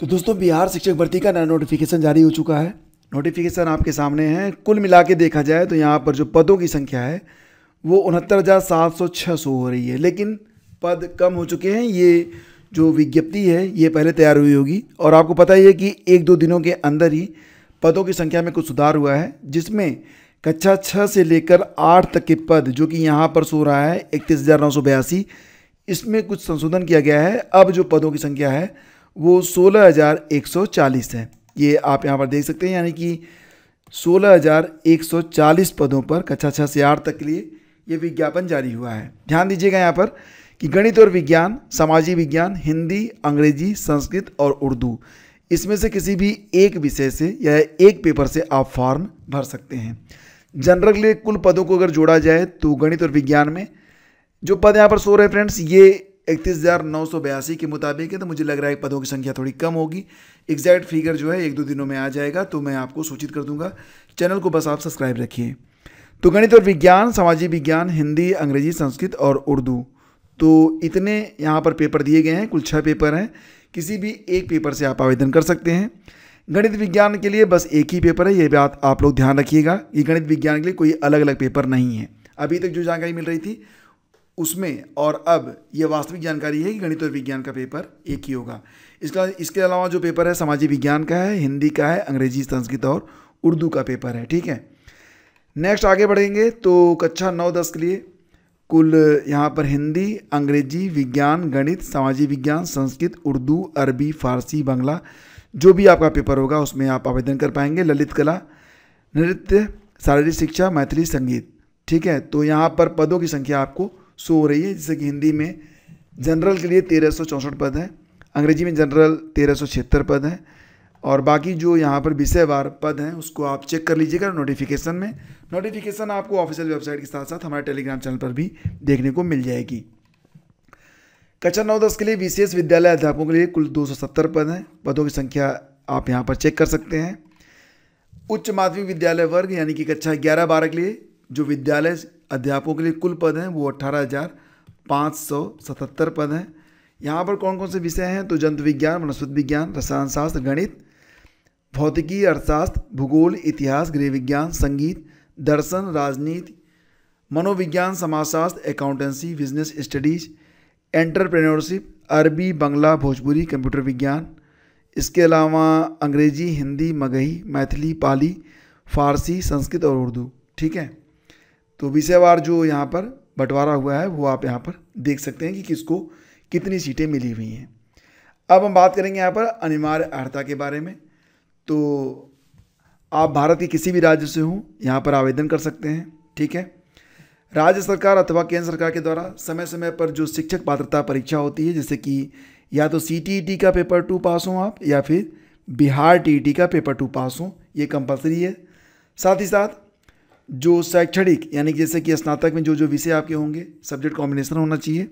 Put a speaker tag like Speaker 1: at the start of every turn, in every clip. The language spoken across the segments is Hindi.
Speaker 1: तो दोस्तों बिहार शिक्षक भर्ती का नया नोटिफिकेशन जारी हो चुका है नोटिफिकेशन आपके सामने है कुल मिला के देखा जाए तो यहाँ पर जो पदों की संख्या है वो उनहत्तर हज़ार सात सौ छः हो रही है लेकिन पद कम हो चुके हैं ये जो विज्ञप्ति है ये पहले तैयार हुई होगी और आपको पता ही है कि एक दो दिनों के अंदर ही पदों की संख्या में कुछ सुधार हुआ है जिसमें कक्षा छः से लेकर आठ तक के पद जो कि यहाँ पर सो रहा है इकतीस हज़ार नौ सौ बयासी इसमें कुछ संशोधन किया गया है अब जो पदों की संख्या है वो 16,140 है ये आप यहाँ पर देख सकते हैं यानी कि 16,140 पदों पर कक्षा छः से आठ तक के लिए ये विज्ञापन जारी हुआ है ध्यान दीजिएगा यहाँ पर कि गणित और विज्ञान सामाजिक विज्ञान हिंदी अंग्रेजी संस्कृत और उर्दू इसमें से किसी भी एक विषय से या एक पेपर से आप फॉर्म भर सकते हैं जनरल के लिए कुल पदों को अगर जोड़ा जाए तो गणित और विज्ञान में जो पद यहाँ पर सो रहे फ्रेंड्स ये इकतीस हज़ार नौ सौ बयासी के मुताबिक है तो मुझे लग रहा है पदों की संख्या थोड़ी कम होगी एग्जैक्ट फिगर जो है एक दो दिनों में आ जाएगा तो मैं आपको सूचित कर दूंगा चैनल को बस आप सब्सक्राइब रखिए तो गणित और विज्ञान सामाजिक विज्ञान हिंदी अंग्रेजी संस्कृत और उर्दू तो इतने यहाँ पर पेपर दिए गए हैं कुल छः पेपर हैं किसी भी एक पेपर से आप आवेदन कर सकते हैं गणित विज्ञान के लिए बस एक ही पेपर है ये बात आप लोग ध्यान रखिएगा ये गणित विज्ञान के लिए कोई अलग अलग पेपर नहीं है अभी तक जो जानकारी मिल रही थी उसमें और अब यह वास्तविक जानकारी है कि गणित और विज्ञान का पेपर एक ही होगा इसका इसके अलावा जो पेपर है सामाजिक विज्ञान का है हिंदी का है अंग्रेजी संस्कृत और उर्दू का पेपर है ठीक है नेक्स्ट आगे बढ़ेंगे तो कक्षा नौ दस के लिए कुल यहाँ पर हिंदी अंग्रेजी विज्ञान गणित सामाजिक विज्ञान संस्कृत उर्दू अरबी फारसी बांग्ला जो भी आपका पेपर होगा उसमें आप आवेदन कर पाएंगे ललित कला नृत्य शारीरिक शिक्षा मैथिली संगीत ठीक है तो यहाँ पर पदों की संख्या आपको सो हो रही है जैसे कि हिंदी में जनरल के लिए तेरह पद हैं अंग्रेजी में जनरल तेरह पद हैं और बाकी जो यहाँ पर विषयवार पद हैं उसको आप चेक कर लीजिएगा नोटिफिकेशन में नोटिफिकेशन आपको ऑफिशियल वेबसाइट के साथ साथ हमारे टेलीग्राम चैनल पर भी देखने को मिल जाएगी कक्षा नौ दस के लिए विशेष विद्यालय अध्यापकों के लिए कुल 270 पद हैं पदों की संख्या आप यहाँ पर चेक कर सकते हैं उच्च माध्यमिक विद्यालय वर्ग यानी कि कक्षा ग्यारह बारह के लिए जो विद्यालय अध्यापकों के लिए कुल पद हैं वो अट्ठारह हज़ार पाँच सौ सतहत्तर पद हैं यहाँ पर कौन कौन से विषय हैं तो जंतु विज्ञान वनस्पति विज्ञान रसायन शास्त्र गणित भौतिकी अर्थशास्त्र भूगोल इतिहास गृह विज्ञान संगीत दर्शन राजनीति मनोविज्ञान समाजशास्त्र अकाउंटेंसी बिजनेस स्टडीज एंटरप्रेन्योरशिप अरबी बंगला भोजपुरी कंप्यूटर विज्ञान इसके अलावा अंग्रेजी हिंदी मगही मैथिली पाली फारसी संस्कृत और उर्दू ठीक है तो विषयवार जो यहाँ पर बंटवारा हुआ है वो आप यहाँ पर देख सकते हैं कि किसको कितनी सीटें मिली हुई हैं अब हम बात करेंगे यहाँ पर अनिवार्य अर्हता के बारे में तो आप भारत के किसी भी राज्य से हों यहाँ पर आवेदन कर सकते हैं ठीक है राज्य सरकार अथवा केंद्र सरकार के द्वारा समय समय पर जो शिक्षक पात्रता परीक्षा होती है जैसे कि या तो सी टी टी का पेपर टू पास हों आप या फिर बिहार टी टी e का पेपर टू पास हों ये कंपलसरी है साथ ही साथ जो शैक्षणिक यानी जैसे कि स्नातक में जो जो विषय आपके होंगे सब्जेक्ट कॉम्बिनेशन होना चाहिए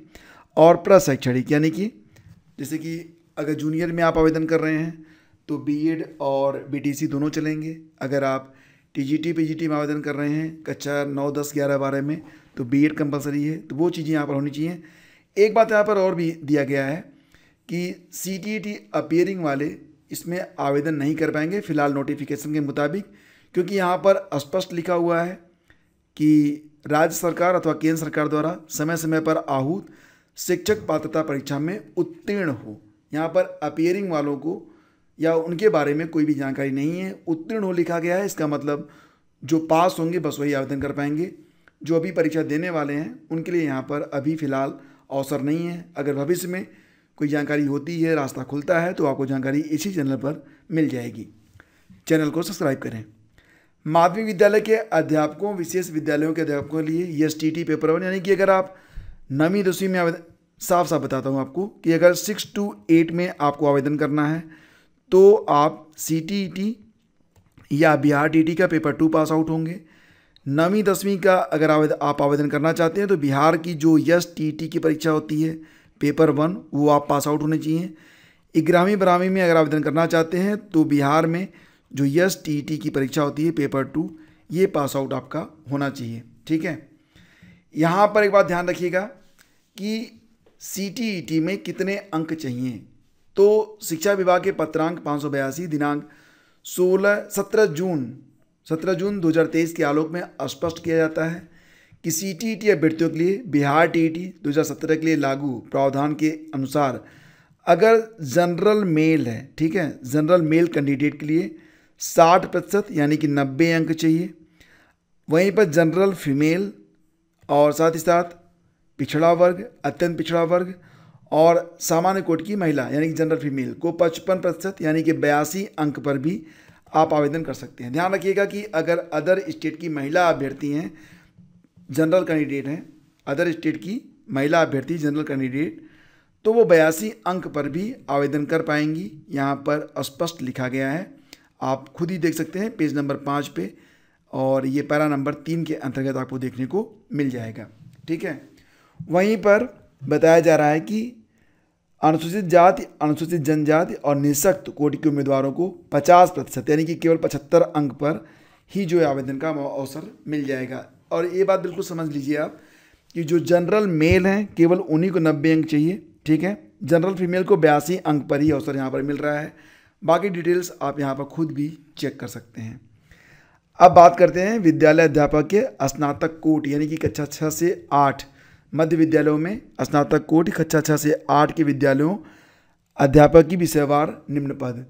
Speaker 1: और प्रशैक्षणिक यानी कि जैसे कि अगर जूनियर में आप आवेदन कर रहे हैं तो बीएड और बीटीसी दोनों चलेंगे अगर आप टीजीटी पीजीटी में आवेदन कर रहे हैं कक्षा नौ दस ग्यारह बारह में तो बीएड कंपलसरी है तो वो चीज़ें यहाँ पर होनी चाहिए एक बात यहाँ पर और भी दिया गया है कि सी टी e वाले इसमें आवेदन नहीं कर पाएंगे फिलहाल नोटिफिकेशन के मुताबिक क्योंकि यहाँ पर स्पष्ट लिखा हुआ है कि राज्य सरकार अथवा केंद्र सरकार द्वारा समय समय पर आहूत शिक्षक पात्रता परीक्षा में उत्तीर्ण हो यहाँ पर अपियरिंग वालों को या उनके बारे में कोई भी जानकारी नहीं है उत्तीर्ण हो लिखा गया है इसका मतलब जो पास होंगे बस वही आवेदन कर पाएंगे जो अभी परीक्षा देने वाले हैं उनके लिए यहाँ पर अभी फ़िलहाल अवसर नहीं है अगर भविष्य में कोई जानकारी होती है रास्ता खुलता है तो आपको जानकारी इसी चैनल पर मिल जाएगी चैनल को सब्सक्राइब करें माध्यमिक विद्यालय के अध्यापकों विशेष विद्यालयों के अध्यापकों के लिए E S T T paper one यानी कि अगर आप नवीं दसवीं में आवेदन साफ साफ बताता हूँ आपको कि अगर सिक्स टू एट में आपको आवेदन करना है तो आप सी टी टी या बिहार टी टी का पेपर टू पास आउट होंगे नवीं दसवीं का अगर आवेदन आप आवेदन करना चाहते हैं तो बिहार की जो यस टी टी की परीक्षा होती है पेपर वन वो आप पास आउट होने चाहिए ग्रामीण बरामी में अगर आवेदन करना चाहते हैं तो बिहार में जो यस टी टी की परीक्षा होती है पेपर टू ये पास आउट आपका होना चाहिए ठीक है यहाँ पर एक बात ध्यान रखिएगा कि सी टी ई टी में कितने अंक चाहिए तो शिक्षा विभाग के पत्रांक पाँच सौ बयासी दिनांक सोलह सत्रह जून सत्रह जून 2023 के आलोक में स्पष्ट किया जाता है कि सी टी ई टी अभ्यर्थियों के लिए बिहार टी ई टी दो के लिए लागू प्रावधान के अनुसार अगर जनरल मेल है ठीक है जनरल मेल कैंडिडेट के लिए साठ प्रतिशत यानी कि नब्बे अंक चाहिए वहीं पर जनरल फीमेल और साथ ही साथ पिछड़ा वर्ग अत्यंत पिछड़ा वर्ग और सामान्य कोट की महिला यानी कि जनरल फीमेल को पचपन प्रतिशत यानी कि बयासी अंक पर भी आप आवेदन कर सकते हैं ध्यान रखिएगा कि अगर अदर स्टेट की महिला अभ्यर्थी हैं जनरल कैंडिडेट हैं अदर स्टेट की महिला अभ्यर्थी जनरल कैंडिडेट तो वो बयासी अंक पर भी आवेदन कर पाएंगी यहाँ पर स्पष्ट लिखा गया है आप खुद ही देख सकते हैं पेज नंबर पाँच पे और ये पैरा नंबर तीन के अंतर्गत आपको देखने को मिल जाएगा ठीक है वहीं पर बताया जा रहा है कि अनुसूचित जाति अनुसूचित जनजाति और निःशक्त कोटि के उम्मीदवारों को 50 प्रतिशत यानी कि केवल 75 अंक पर ही जो है आवेदन का अवसर मिल जाएगा और ये बात बिल्कुल समझ लीजिए आप कि जो जनरल मेल हैं केवल उन्हीं को नब्बे अंक चाहिए ठीक है जनरल फीमेल को बयासी अंक पर ही अवसर यहाँ पर मिल रहा है बाकी डिटेल्स आप यहाँ पर खुद भी चेक कर सकते हैं अब बात करते हैं विद्यालय अध्यापक के स्नातक कोट यानी कि कक्षा छः से आठ मध्य विद्यालयों में स्नातक कोट कक्षा छः से आठ के विद्यालयों अध्यापक की विषयवार निम्न पद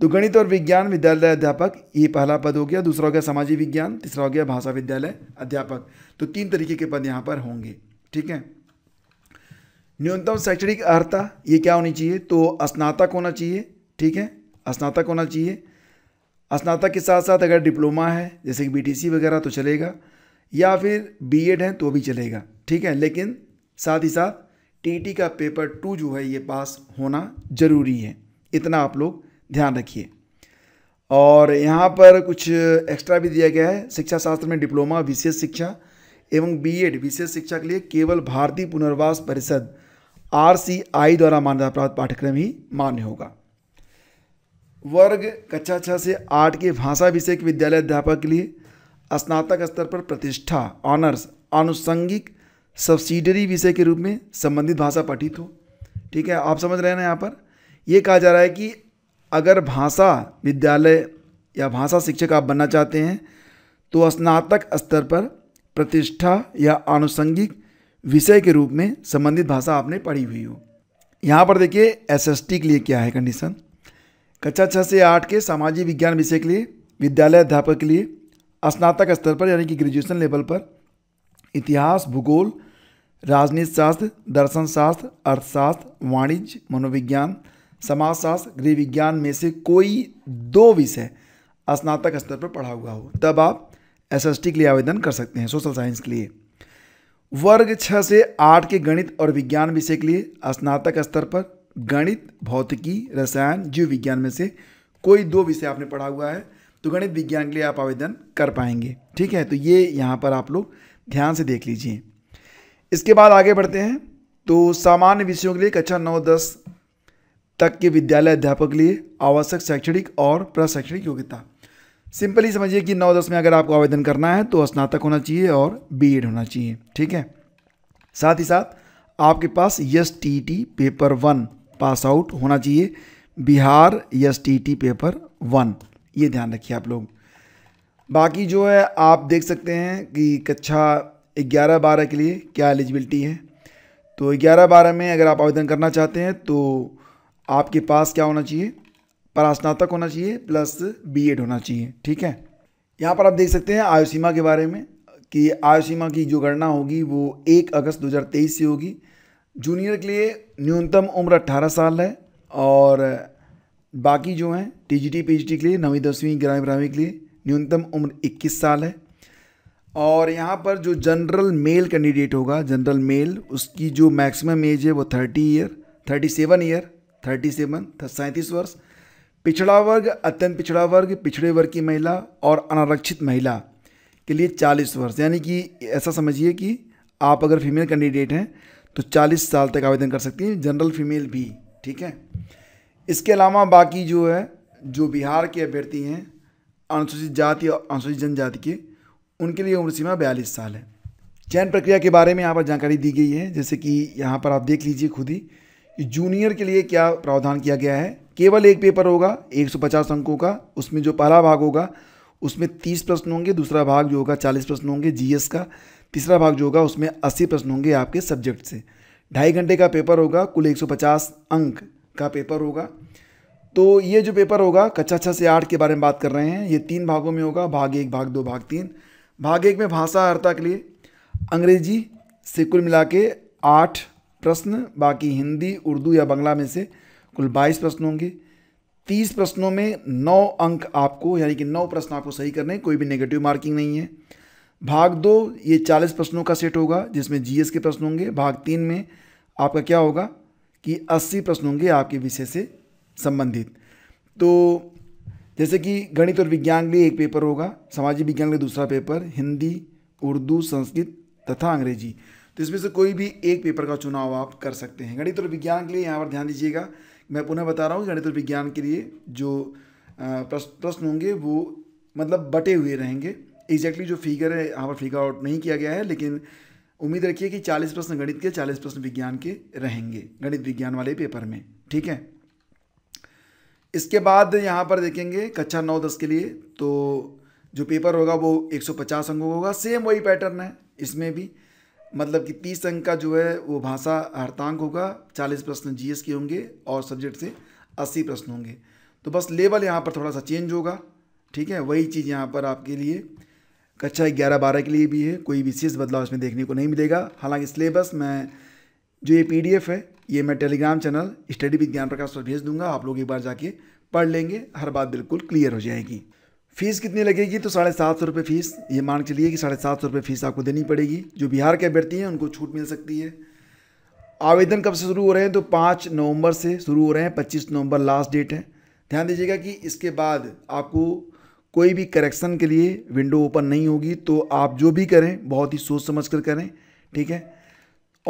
Speaker 1: तो गणित और विज्ञान विद्यालय अध्यापक ये पहला पद हो गया दूसरा हो गया सामाजिक विज्ञान तीसरा हो गया भाषा विद्यालय अध्यापक तो तीन तरीके के पद यहाँ पर होंगे ठीक है न्यूनतम शैक्षणिक अर्हता ये क्या होनी चाहिए तो स्नातक होना चाहिए ठीक है स्नातक होना चाहिए स्नातक के साथ साथ अगर डिप्लोमा है जैसे कि बीटीसी वगैरह तो चलेगा या फिर बीएड है तो भी चलेगा ठीक है लेकिन साथ ही साथ टीटी का पेपर टू जो है ये पास होना ज़रूरी है इतना आप लोग ध्यान रखिए और यहाँ पर कुछ एक्स्ट्रा भी दिया गया है शिक्षा शास्त्र में डिप्लोमा विशेष शिक्षा एवं बीएड विशेष शिक्षा के लिए केवल भारतीय पुनर्वास परिषद आरसीआई द्वारा मान्यता प्राप्त पाठ्यक्रम ही मान्य होगा वर्ग कक्षा छः से आठ के भाषा विषय के विद्यालय अध्यापक के लिए स्नातक स्तर पर प्रतिष्ठा ऑनर्स आनुषंगिक सब्सिडरी विषय के रूप में संबंधित भाषा पठित हो ठीक है आप समझ रहे हैं ना यहाँ पर ये कहा जा रहा है कि अगर भाषा विद्यालय या भाषा शिक्षक आप बनना चाहते हैं तो स्नातक स्तर पर प्रतिष्ठा या आनुषंगिक विषय के रूप में संबंधित भाषा आपने पढ़ी हुई हो यहाँ पर देखिए एसएसटी के लिए क्या है कंडीशन कक्षा छः से आठ के सामाजिक विज्ञान विषय के लिए विद्यालय अध्यापक के लिए स्नातक स्तर पर यानी कि ग्रेजुएशन लेवल पर इतिहास भूगोल राजनीति शास्त्र दर्शन शास्त्र अर्थशास्त्र वाणिज्य मनोविज्ञान समाजशास्त्र गृह विज्ञान में से कोई दो विषय स्नातक स्तर पर पढ़ा हुआ हो तब आप एस के लिए आवेदन कर सकते हैं सोशल साइंस के लिए वर्ग छः से आठ के गणित और विज्ञान विषय के लिए स्नातक स्तर पर गणित भौतिकी रसायन जीव विज्ञान में से कोई दो विषय आपने पढ़ा हुआ है तो गणित विज्ञान के लिए आप आवेदन कर पाएंगे ठीक है तो ये यहाँ पर आप लोग ध्यान से देख लीजिए इसके बाद आगे बढ़ते हैं तो सामान्य विषयों के लिए कक्षा नौ दस तक के विद्यालय अध्यापक के लिए आवश्यक शैक्षणिक और प्रशैक्षणिक योग्यता सिंपली समझिए कि नौ दस में अगर आपको आवेदन करना है तो स्नातक होना चाहिए और बी होना चाहिए ठीक है साथ ही साथ आपके पास S T T paper one pass out होना चाहिए Bihar S T T paper one ये ध्यान रखिए आप लोग बाकी जो है आप देख सकते हैं कि कक्षा ग्यारह बारह के लिए क्या एलिजिबिलिटी है तो ग्यारह बारह में अगर आप आवेदन करना चाहते हैं तो आपके पास क्या होना चाहिए परास्नातक होना चाहिए प्लस बीएड होना चाहिए ठीक है यहाँ पर आप देख सकते हैं आयु सीमा के बारे में कि आयु सीमा की जो गणना होगी वो एक अगस्त 2023 से होगी जूनियर के लिए न्यूनतम उम्र 18 साल है और बाकी जो हैं T T G P G T के लिए नवीं दसवीं ग्रामीण बारहवीं के लिए न्यूनतम उम्र 21 साल है और यहाँ पर जो जनरल मेल कैंडिडेट होगा जनरल मेल उसकी जो मैक्सिमम एज है वो thirty year thirty seven year thirty seven सैंतीस वर्ष पिछड़ा वर्ग अत्यंत पिछड़ा वर्ग पिछड़े वर्ग की महिला और अनारक्षित महिला के लिए चालीस वर्ष यानी कि ऐसा समझिए कि आप अगर फीमेल कैंडिडेट हैं तो 40 साल तक आवेदन कर सकती हैं जनरल फीमेल भी ठीक है इसके अलावा बाकी जो है जो बिहार के अभ्यर्थी हैं अनुसूचित जाति और अनुसूचित जनजाति के उनके लिए उम्र सीमा बयालीस साल है चयन प्रक्रिया के बारे में यहाँ पर जानकारी दी गई है जैसे कि यहाँ पर आप देख लीजिए खुद ही जूनियर के लिए क्या प्रावधान किया गया है केवल एक पेपर होगा 150 अंकों का उसमें जो पहला भाग होगा उसमें 30 प्रश्न होंगे दूसरा भाग जो होगा 40 प्रश्न होंगे जीएस का तीसरा भाग जो होगा उसमें अस्सी प्रश्न होंगे आपके सब्जेक्ट से ढाई घंटे का पेपर होगा कुल एक अंक का पेपर होगा तो ये जो पेपर होगा कच्चा छः से आठ के बारे में बात कर रहे हैं ये तीन भागों में होगा भाग एक भाग दो भाग तीन भाग एक में भाषा अर्था के लिए अंग्रेजी से कुल मिला के आठ प्रश्न बाकी हिंदी उर्दू या बंगला में से कुल बाईस प्रश्न होंगे तीस प्रश्नों में नौ अंक आपको यानी कि नौ प्रश्न आपको सही करने कोई भी नेगेटिव मार्किंग नहीं है भाग दो ये चालीस प्रश्नों का सेट होगा जिसमें जीएस के प्रश्न होंगे भाग तीन में आपका क्या होगा कि अस्सी प्रश्न होंगे आपके विषय से संबंधित तो जैसे कि गणित और विज्ञान के लिए एक पेपर होगा सामाजिक विज्ञान के लिए दूसरा पेपर हिंदी उर्दू संस्कृत तथा अंग्रेजी तो इसमें से कोई भी एक पेपर का चुनाव आप कर सकते हैं गणित और विज्ञान के लिए यहाँ पर ध्यान दीजिएगा मैं पुनः बता रहा हूँ गणित और विज्ञान के लिए जो प्रश्न होंगे वो मतलब बटे हुए रहेंगे एग्जैक्टली जो फिगर है यहाँ पर फिगर आउट नहीं किया गया है लेकिन उम्मीद रखिए कि 40 प्रश्न गणित के 40 प्रश्न विज्ञान के रहेंगे गणित विज्ञान वाले पेपर में ठीक है इसके बाद यहाँ पर देखेंगे कक्षा नौ दस के लिए तो जो पेपर होगा वो 150 अंकों का होगा सेम वही पैटर्न है इसमें भी मतलब कि 30 अंक का जो है वो भाषा हर्तांक होगा 40 प्रश्न जीएस के होंगे और सब्जेक्ट से 80 प्रश्न होंगे तो बस लेवल यहाँ पर थोड़ा सा चेंज होगा ठीक है वही चीज़ यहाँ पर आपके लिए कक्षा ग्यारह बारह के लिए भी है कोई विशेष बदलाव इसमें देखने को नहीं मिलेगा हालांकि सिलेबस में जो ये पी है ये मैं टेलीग्राम चैनल स्टडी विद ज्ञान प्रकाश पर भेज दूंगा आप लोग एक बार जाके पढ़ लेंगे हर बात बिल्कुल क्लियर हो जाएगी फीस कितनी लगेगी तो साढ़े सात सौ रुपये फ़ीस ये मान के चलिए कि साढ़े सात सौ रुपये फ़ीस आपको देनी पड़ेगी जो बिहार के अभ्यर्थी हैं उनको छूट मिल सकती है आवेदन कब से शुरू हो रहे हैं तो पाँच नवंबर से शुरू हो रहे हैं पच्चीस नवंबर लास्ट डेट है ध्यान दीजिएगा कि इसके बाद आपको कोई भी करेक्शन के लिए विंडो ओपन नहीं होगी तो आप जो भी करें बहुत ही सोच समझ कर करें ठीक है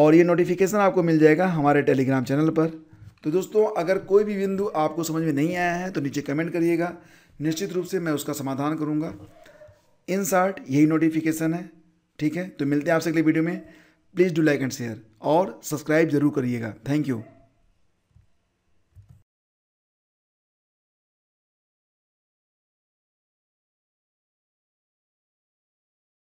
Speaker 1: और ये नोटिफिकेशन आपको मिल जाएगा हमारे टेलीग्राम चैनल पर तो दोस्तों अगर कोई भी बिंदु आपको समझ में नहीं आया है तो नीचे कमेंट करिएगा निश्चित रूप से मैं उसका समाधान करूँगा इन शार्ट यही नोटिफिकेशन है ठीक है तो मिलते हैं आपसे अगले वीडियो में please do like and share और सब्सक्राइब जरूर करिएगा थैंक यू